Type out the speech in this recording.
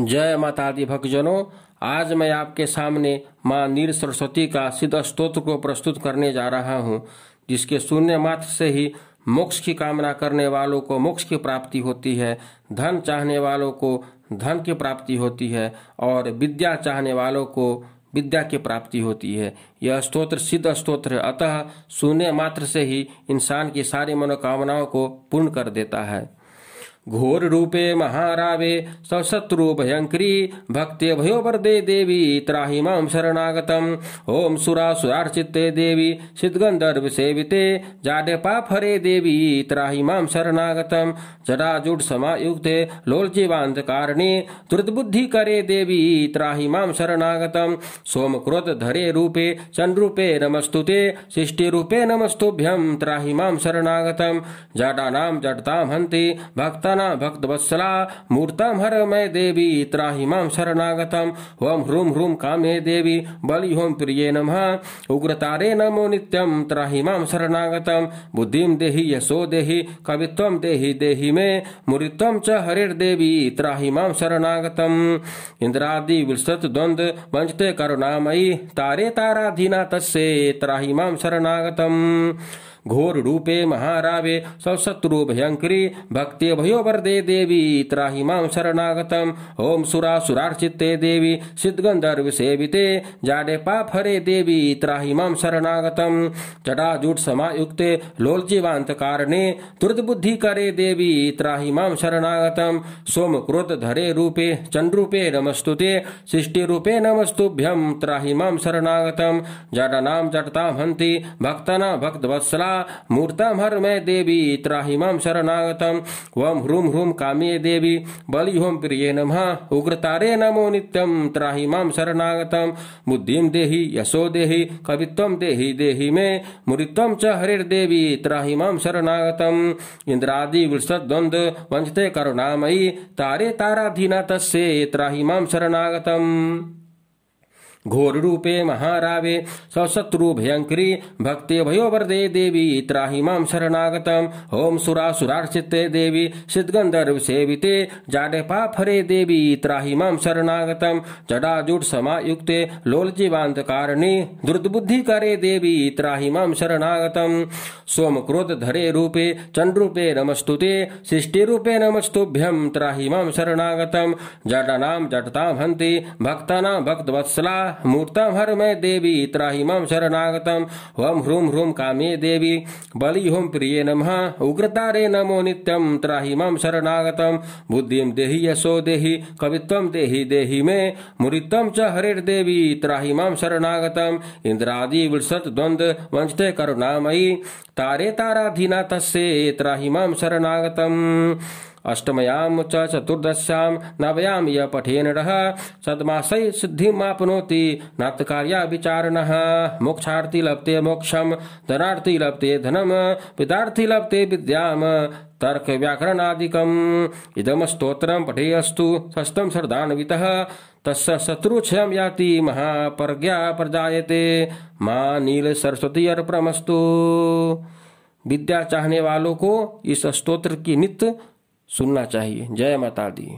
जय माता दी भक्तजनों आज मैं आपके सामने माँ नीर सरस्वती का सिद्ध स्त्रोत्र को प्रस्तुत करने जा रहा हूँ जिसके शून्य मात्र से ही मोक्ष की कामना करने वालों को मोक्ष की प्राप्ति होती है धन चाहने वालों को धन की प्राप्ति होती है और विद्या चाहने वालों को विद्या की प्राप्ति होती है यह स्त्रोत्र सिद्ध स्त्रोत्र अतः शून्य मात्र से ही इंसान की सारी मनोकामनाओं को पूर्ण कर देता है घोर रूपे महारावे सशत्रु भयंकरी भक्ते भयोवर्दे देवी त्राही मां शरणागतम ओम सुरा सुरार्चिते देवी सिद्धगंधर्व सेविते जाडे पाप हरे देवी त्राही मां शरणागतम जराजुट समायुक्ते लोलजीवांध कारणे दुर्दबुद्धि करे देवी त्राही मां शरणागतम सोम क्रोध धरे रूपे चंद्रूपे नमस्तुते सृष्टि रूपे नमस्तुभ्यम त्राही मां शरणागतम नाम जडताम हन्ति भक्ता भक्त वत्सला मूर्तम हर मैं देवी त्राही माम शरणागतम वम ह्रूम ह्रूम कामे देवी बलि होम प्रिय नम उग्रतारे नमो नित्यम त्राही माम शरणागतम बुद्धिम देहि यशो देहि कवित्वम देहि देहि मे मुरित्वम च हरिर्देवी त्राही माम शरणागतम इंद्रादि विसत द्वंद वंचते करुणामयी तारे ताराधीना तस्से त्राही माम शरणागतम घोर रूपे महारावे स्वशत्रु भयंकरी भक्ति भयो वरदे देवी त्राही माम शरणागतम ओम सुरा सुरार्चिते देवी सिद्धगंधर्व सेविते जाडे पाप हरे देवी त्राही माम शरणागतम समायुक्त लोल जीवांत कारणे तुर्द बुद्धि करे देवी त्राही माम शरणागतम सोम क्रोध धरे रूपे चंद्रूपे नमस्तुते सृष्टि रूपे नमस्तुभ्यम त्राही माम शरणागतम जटनाम जटता हंति भक्तना भक्त वत्सला मूर्तम हर देवी त्राहिमाम शरणागतम वम ह्रूम ह्रूम काम्ये देवी होम प्रिय नम उग्रतारे नमो नित्यम त्राहिमाम शरणागतम बुद्धिम देहि यशो देहि कवित्वम देहि देहि मे मुरित्वम च हरिर्देवी त्राहिमाम शरणागतम इंद्रादि वृषद्वंद वंचते करुणामयी तारे ताराधीना तस्से त्राहिमाम शरणागतम घोर रूपे महारावे सशत्रु भयंकरी भक्ति भयो वरदे देवी त्राहि माम शरणागतम ओम सुरासुरार्चिते देवी सिद्धगंधर्व सेविते जाडे पाफरे देवी त्राहि माम शरणागतम जडाजुट समायुक्ते जीवांत कारिणी दुर्दबुद्धि करे देवी त्राहि माम शरणागतम सोम क्रोध धरे रूपे चंद्रूपे नमस्तुते सृष्टि रूपे नमस्तुभ्यम त्राहि माम शरणागतम नाम जटता हंति भक्ताना भक्त वत्सला मूर्तम हर में देवी त्राहिमम शरणागतम हम ह्रूम ह्रूम कामे देवी बलि होम प्रिय नम रे नमो नित्यम त्राहिमम शरणागतम बुद्धिम देहि यशो देहि कवित्वम देहि देहि मे मुरितम च हरिर्देवी त्राहिमम शरणागतम इंद्रादि वृषत द्वंद वंचते करुणामयी तारे ताराधीना तस्से त्राहिमम शरणागतम अष्टमयां च चतुर्दश्यां नवयां य पठेन रः सदमासै सिद्धिमाप्नोति नात्कार्या विचारणः मोक्षार्थी लभते मोक्षम धनार्थी लभते धनम पितार्थी लभते विद्याम तर्क व्याकरण आदिकम इदम स्त्रोत्र पठेयस्तु षष्टम श्रद्धान्वित तस् शत्रुक्षयम याति महाप्रज्ञा प्रजायते मा नील सरस्वती अर्पणमस्तु विद्या चाहने वालों को इस स्तोत्र की नित्य सुनना चाहिए जय माता दी